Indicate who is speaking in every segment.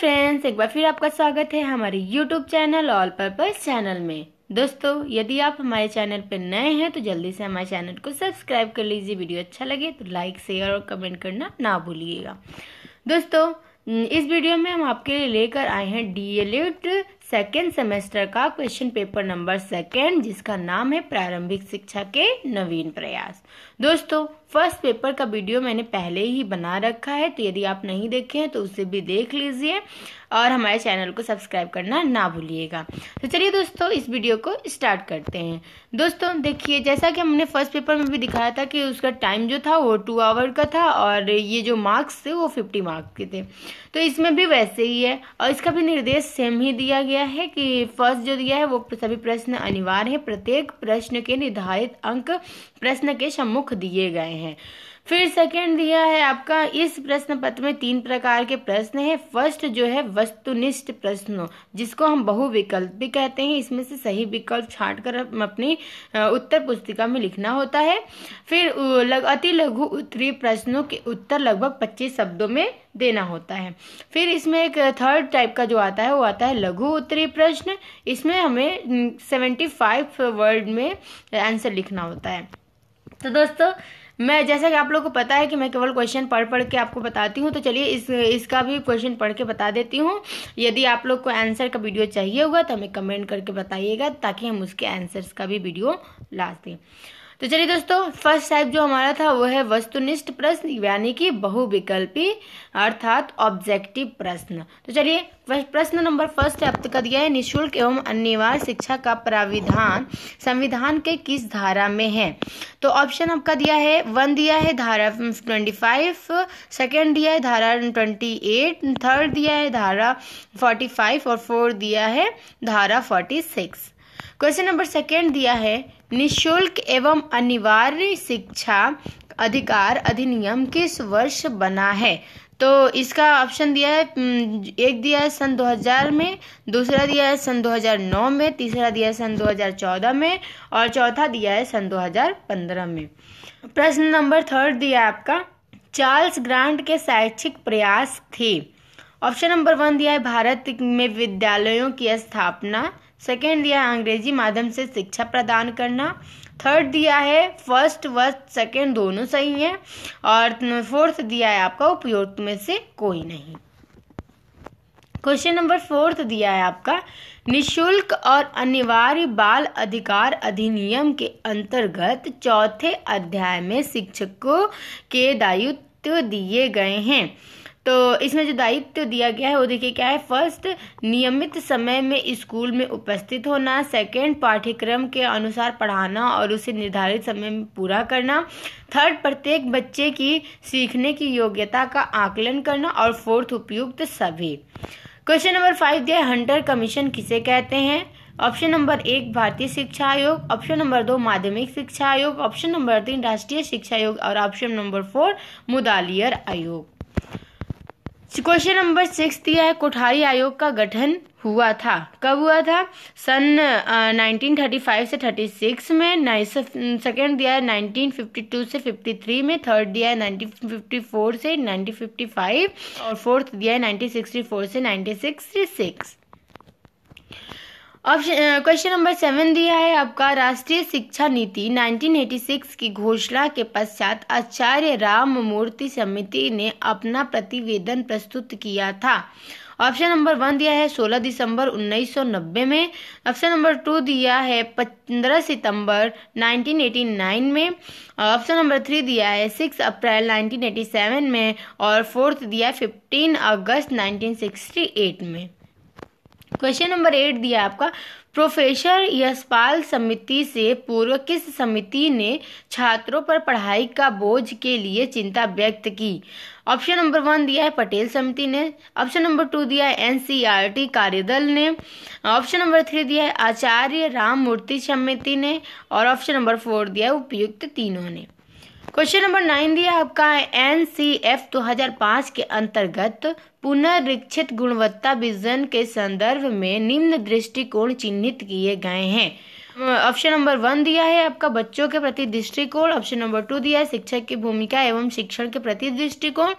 Speaker 1: friends एक बार फिर आपका स्वागत है हमारे YouTube channel all purpose channel में दोस्तों यदि आप हमारे चैनल पर नए हैं तो जल्दी से हमारे चैनल को सब्सक्राइब कर लीजिए वीडियो अच्छा लगे तो लाइक शेयर और कमेंट करना ना भूलिएगा दोस्तों इस वीडियो में हम आपके लिए लेकर आए हैं डी एल सेकेंड सेमेस्टर का क्वेश्चन पेपर नंबर सेकेंड जिसका नाम है प्रारंभिक शिक्षा के नवीन प्रयास दोस्तों फर्स्ट पेपर का वीडियो मैंने पहले ही बना रखा है तो यदि आप नहीं देखे हैं तो उसे भी देख लीजिए और हमारे चैनल को सब्सक्राइब करना ना भूलिएगा तो चलिए दोस्तों इस वीडियो को स्टार्ट करते हैं दोस्तों देखिए जैसा कि हमने फर्स्ट पेपर में भी दिखाया था कि उसका टाइम जो था वो टू आवर का था और ये जो मार्क्स थे वो फिफ्टी मार्क्स के थे तो इसमें भी वैसे ही है और इसका भी निर्देश सेम ही दिया गया है कि फर्स्ट जो दिया है वो सभी प्रश्न अनिवार्य है प्रत्येक प्रश्न के निर्धारित अंक प्रश्न के सम्मुख दिए गए हैं हैं फिर सेकंड दिया है आपका इस प्रश्न पत्र में तीन प्रकार के प्रश्न हैं फर्स्ट जो है वस्तुनिष्ठ प्रश्न जिसको हम बहुविकल्प भी कहते हैं इसमें से सही विकल्प छाट कर अपनी उत्तर पुस्तिका में लिखना होता है फिर लग, अति लघु उत्तरी प्रश्नों के उत्तर लगभग पच्चीस शब्दों में देना होता है फिर इसमें एक थर्ड टाइप का जो आता है वो आता है लघु उत्तरी प्रश्न इसमें हमें सेवेंटी फाइव वर्ड में आंसर लिखना होता है तो दोस्तों मैं जैसा कि आप लोग को पता है कि मैं केवल क्वेश्चन पढ़ पढ़ के आपको बताती हूँ तो चलिए इस इसका भी क्वेश्चन पढ़ के बता देती हूँ यदि आप लोग को आंसर का वीडियो चाहिए होगा तो हमें कमेंट करके बताइएगा ताकि हम उसके आंसर्स का भी वीडियो ला दें तो चलिए दोस्तों फर्स्ट टाइप जो हमारा था वो है वस्तुनिष्ठ प्रश्न यानी कि बहुविकल्पी अर्थात ऑब्जेक्टिव प्रश्न तो चलिए प्रश्न नंबर फर्स्ट आपको तक दिया है निशुल्क एवं अनिवार्य शिक्षा का प्राविधान संविधान के किस धारा में है तो ऑप्शन आपका दिया है वन दिया है धारा ट्वेंटी फाइव सेकेंड दिया है धारा ट्वेंटी एट थर्ड दिया है धारा फोर्टी फाइव और फोर्थ दिया है धारा forty six question number second दिया है निशुल्क एवं अनिवार्य शिक्षा अधिकार अधिनियम किस वर्ष बना है तो इसका ऑप्शन दिया है एक दिया है सन 2000 में दूसरा दिया है सन 2009 में तीसरा दिया है सन 2014 में और चौथा दिया है सन 2015 में प्रश्न नंबर थर्ड दिया आपका चार्ल्स ग्रांट के शैक्षिक प्रयास थे ऑप्शन नंबर वन दिया है भारत में विद्यालयों की स्थापना सेकेंड दिया है अंग्रेजी माध्यम से शिक्षा प्रदान करना थर्ड दिया है फर्स्ट वर्स्ट सेकेंड दोनों सही हैं और फोर्थ दिया है आपका उपयुक्त में से कोई नहीं क्वेश्चन नंबर फोर्थ दिया है आपका निशुल्क और अनिवार्य बाल अधिकार अधिनियम के अंतर्गत चौथे अध्याय में शिक्षकों के दायित्व दिए गए हैं तो इसमें जो दायित्व तो दिया गया है वो देखिए क्या है फर्स्ट नियमित समय में स्कूल में उपस्थित होना सेकंड पाठ्यक्रम के अनुसार पढ़ाना और उसे निर्धारित समय में पूरा करना थर्ड प्रत्येक बच्चे की सीखने की योग्यता का आकलन करना और फोर्थ उपयुक्त सभी क्वेश्चन नंबर फाइव दिया हंटर कमीशन किसे कहते हैं ऑप्शन नंबर एक भारतीय शिक्षा आयोग ऑप्शन नंबर दो माध्यमिक शिक्षा आयोग ऑप्शन नंबर तीन राष्ट्रीय शिक्षा आयोग और ऑप्शन नंबर फोर मुदालियर आयोग क्वेश्चन नंबर सिक्स दिया है कोठारी आयोग का गठन हुआ था कब हुआ था सन uh, 1935 से 36 में सेकेंड दिया है 1952 से 53 में थर्ड दिया है 1954 से 1955 और फोर्थ दिया है 1964 से 1966 ऑप्शन क्वेश्चन नंबर सेवन दिया है आपका राष्ट्रीय शिक्षा नीति 1986 की घोषणा के पश्चात आचार्य राम मूर्ति समिति ने अपना प्रतिवेदन प्रस्तुत किया था ऑप्शन नंबर वन दिया है 16 दिसंबर 1990 में ऑप्शन नंबर टू दिया है 15 सितंबर 1989 में ऑप्शन नंबर थ्री दिया है 6 अप्रैल 1987 में और फोर्थ दिया है 15 अगस्त 1968 में क्वेश्चन नंबर एट दिया आपका प्रोफेसर यशपाल समिति से पूर्व किस समिति ने छात्रों पर पढ़ाई का बोझ के लिए चिंता व्यक्त की ऑप्शन नंबर वन दिया है पटेल समिति ने ऑप्शन नंबर टू दिया है एनसीईआरटी कार्यदल ने ऑप्शन नंबर थ्री दिया है आचार्य राम मूर्ति समिति ने और ऑप्शन नंबर फोर दिया है उपयुक्त तीनों ने क्वेश्चन नंबर नाइन दिया आपका एन सी एफ दो हजार पांच के अंतर्गत पुनरीक्षित गुणवत्ता विजन के संदर्भ में निम्न दृष्टिकोण चिन्हित किए गए हैं ऑप्शन नंबर वन दिया है आपका बच्चों के प्रति दृष्टिकोण ऑप्शन नंबर टू दिया है शिक्षक की भूमिका एवं शिक्षण के प्रति दृष्टिकोण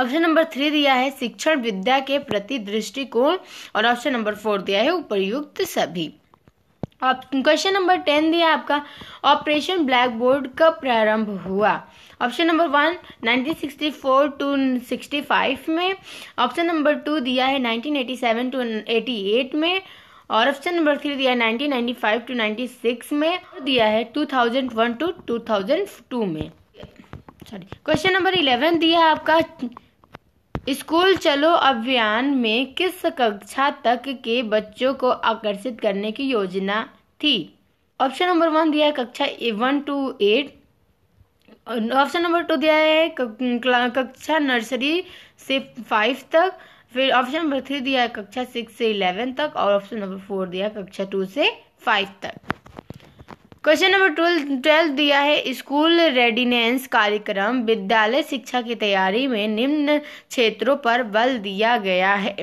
Speaker 1: ऑप्शन नंबर थ्री दिया है शिक्षण विद्या के प्रति दृष्टिकोण और ऑप्शन नंबर फोर दिया है उपयुक्त सभी क्वेश्चन नंबर टेन दिया आपका ऑपरेशन ब्लैक बोर्ड कब प्रारंभ हुआ ऑप्शन नंबर वन 1964 टू 65 में ऑप्शन नंबर टू दिया है 1987 टू 88 में और ऑप्शन नंबर थ्री दिया है 1995 टू 96 में और दिया है 2001 टू 2002 में सॉरी क्वेश्चन नंबर इलेवन दिया आपका स्कूल चलो अभियान में किस कक्षा तक के बच्चों को आकर्षित करने की योजना थी ऑप्शन नंबर वन दिया है कक्षा one two eight option number two दिया है कक्षा नर्सरी से फाइव तक फिर ऑप्शन नंबर थ्री दिया है कक्षा सिक्स से इलेवन तक और ऑप्शन नंबर फोर दिया है कक्षा टू से फाइव तक क्वेश्चन नंबर ट्वेल्व ट्वेल्व दिया है स्कूल रेडिनेंस कार्यक्रम विद्यालय शिक्षा की तैयारी में निम्न क्षेत्रों पर बल दिया गया है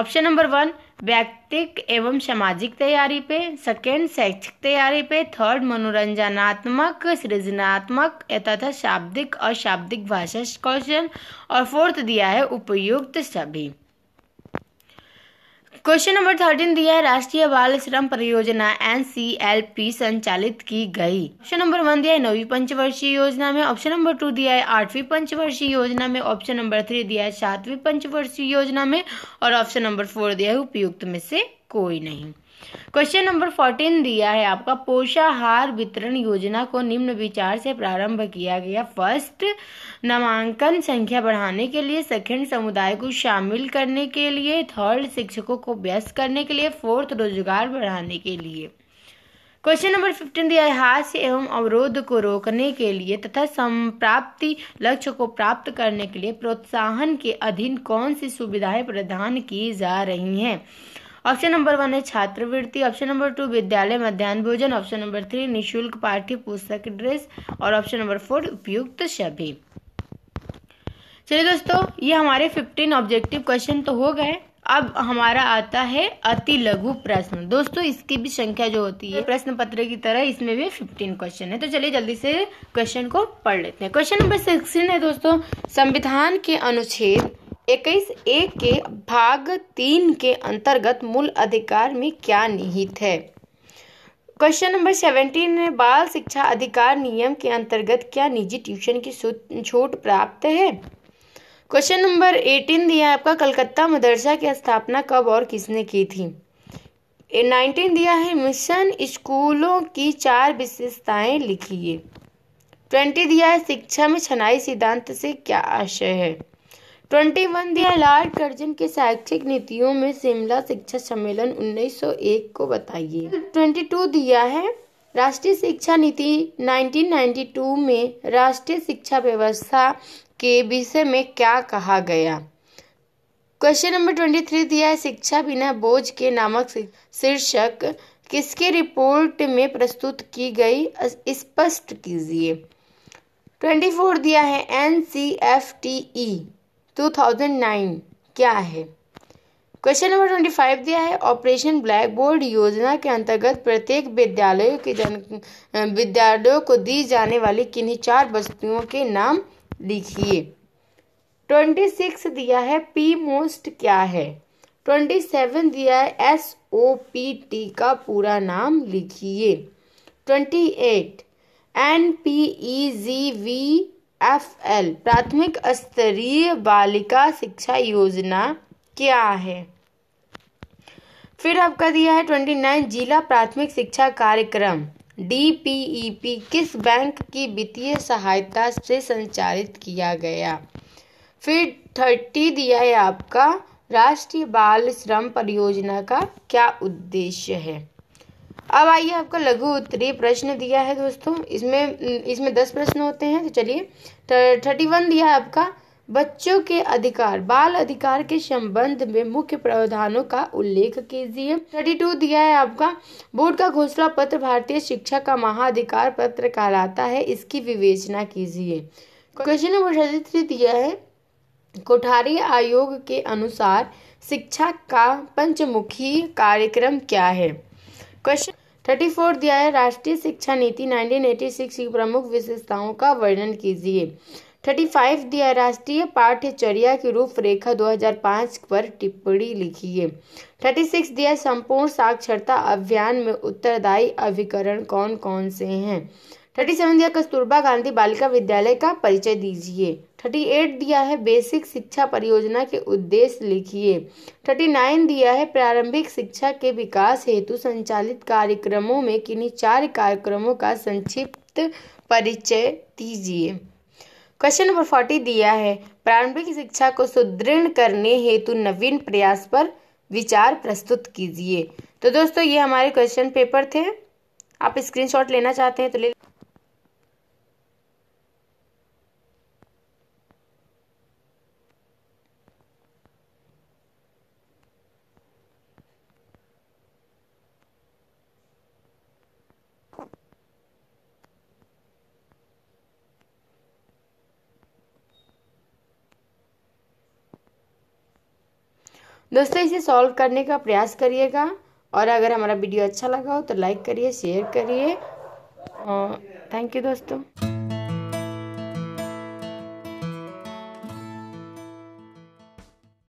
Speaker 1: ऑप्शन नंबर वन व्यक्तिक एवं सामाजिक तैयारी पे सेकेंड शैक्षिक तैयारी पे थर्ड मनोरंजनात्मक सृजनात्मक तथा शाब्दिक और शाब्दिक भाषा कौशल और फोर्थ दिया है उपयुक्त सभी क्वेश्चन नंबर थर्टीन दिया है राष्ट्रीय बाल श्रम परियोजना एन संचालित की गई ऑप्शन नंबर वन दिया है नौवीं पंचवर्षीय योजना में ऑप्शन नंबर टू दिया है आठवीं पंचवर्षीय योजना में ऑप्शन नंबर थ्री दिया है सातवीं पंचवर्षीय योजना में और ऑप्शन नंबर फोर दिया है उपयुक्त में से कोई नहीं क्वेश्चन नंबर फोर्टीन दिया है आपका पोषाहार वितरण योजना को निम्न विचार से प्रारंभ किया गया फर्स्ट नामांकन संख्या बढ़ाने के लिए सेकंड समुदाय को शामिल करने के लिए थर्ड शिक्षकों को व्यस्त करने के लिए फोर्थ रोजगार बढ़ाने के लिए क्वेश्चन नंबर फिफ्टीन दिया है हास्य एवं अवरोध को रोकने के लिए तथा संप्राप्ति लक्ष्य को प्राप्त करने के लिए प्रोत्साहन के अधीन कौन सी सुविधाएं प्रदान की जा रही हैं ऑप्शन नंबर वन है छात्रवृत्ति ऑप्शन नंबर टू विद्यालय मध्यान्ह भोजन ऑप्शन नंबर थ्री निःशुल्क पाठ्य पुस्तक ड्रेस और ऑप्शन नंबर फोर उपयुक्त सभी चलिए दोस्तों ये हमारे फिफ्टीन ऑब्जेक्टिव क्वेश्चन तो हो गए अब हमारा आता है अति लघु प्रश्न दोस्तों इसकी भी संख्या जो होती है प्रश्न पत्र की तरह इसमें भी फिफ्टीन क्वेश्चन है तो चलिए जल्दी से क्वेश्चन को पढ़ लेते हैं क्वेश्चन नंबर सिक्सटीन है दोस्तों संविधान के अनुच्छेद इक्कीस ए के भाग तीन के अंतर्गत मूल अधिकार में क्या निहित है क्वेश्चन नंबर सेवेंटीन है बाल शिक्षा अधिकार नियम के अंतर्गत क्या निजी ट्यूशन की छूट प्राप्त है क्वेश्चन नंबर एटीन दिया आपका कलकत्ता मदरसा की स्थापना कब और किसने की थी नाइनटीन दिया है मिशन स्कूलों की चार विशेषताएं लिखिए ट्वेंटी दिया है शिक्षा में छनाई सिद्धांत से क्या आशय है ट्वेंटी वन दिया लॉर्ड कर्जन के शैक्षिक नीतियों में शिमला शिक्षा सम्मेलन 1901 को बताइए ट्वेंटी टू दिया है राष्ट्रीय शिक्षा नीति 1992 में राष्ट्रीय शिक्षा व्यवस्था के विषय में क्या कहा गया क्वेश्चन नंबर ट्वेंटी थ्री दिया है शिक्षा बिना बोझ के नामक शीर्षक किसके रिपोर्ट में प्रस्तुत की गई स्पष्ट कीजिए ट्वेंटी फोर दिया है N C F T E 2009 क्या है क्वेश्चन नंबर ट्वेंटी फाइव दिया है ऑपरेशन ब्लैक बोर्ड योजना के अंतर्गत प्रत्येक विद्यालय के जन विद्यालयों को दी जाने वाली किन्हीं चार वस्तुओं के नाम लिखिए ट्वेंटी सिक्स दिया है पी मोस्ट क्या है ट्वेंटी सेवन दिया है एस ओ पी टी का पूरा नाम लिखिए twenty eight N P E G V F L प्राथमिक स्तरीय बालिका शिक्षा योजना क्या है फिर आपका दिया है ट्वेंटी नाइन जिला प्राथमिक शिक्षा कार्यक्रम डी पी ई पी किस बैंक की वित्तीय सहायता से संचालित किया गया फिर थर्टी दिया है आपका राष्ट्रीय बाल श्रम परियोजना का क्या उद्देश्य है अब आइए आपका लघु उत्तरीय प्रश्न दिया है दोस्तों इसमें इसमें दस प्रश्न होते हैं तो चलिए थर्टी तो वन दिया है आपका बच्चों के अधिकार बाल अधिकार के संबंध में मुख्य प्रावधानों का उल्लेख कीजिए थर्टी टू दिया है आपका बोर्ड का घोषणा पत्र भारतीय शिक्षा का महाअधिकार पत्र कहलाता है इसकी विवेचना कीजिए क्वेश्चन नंबर थर्टी थ्री दिया है कोठारी आयोग के अनुसार शिक्षा का पंचमुखी कार्यक्रम क्या है क्वेश्चन थर्टी फोर दिया है राष्ट्रीय शिक्षा नीति 1986 की प्रमुख विशेषताओं का वर्णन कीजिए थर्टी फाइव दिया है राष्ट्रीय पाठ्यचर्या की रूपरेखा 2005 पर टिप्पणी लिखिए थर्टी सिक्स दिया है संपूर्ण साक्षरता अभियान में उत्तरदायी अभिकरण कौन कौन से हैं थर्टी सेवन दिया कस्तूरबा गांधी बालिका विद्यालय का परिचय दीजिए थर्टी एट दिया है बेसिक शिक्षा परियोजना के उद्देश्य लिखिए थर्टी नाइन दिया है प्रारंभिक शिक्षा के विकास हेतु संचालित कार्यक्रमों में किन्हीं चार कार्यक्रमों का संक्षिप्त परिचय दीजिए क्वेश्चन नंबर फोर्टी दिया है प्रारंभिक शिक्षा को सुदृढ़ करने हेतु नवीन प्रयास पर विचार प्रस्तुत कीजिए तो दोस्तों ये हमारे क्वेश्चन पेपर थे आप स्क्रीनशॉट लेना चाहते हैं तो ले दोस्तों इसे सॉल्व करने का प्रयास करिएगा और अगर हमारा वीडियो अच्छा लगा हो तो लाइक करिए शेयर करिए थैंक यू दोस्तों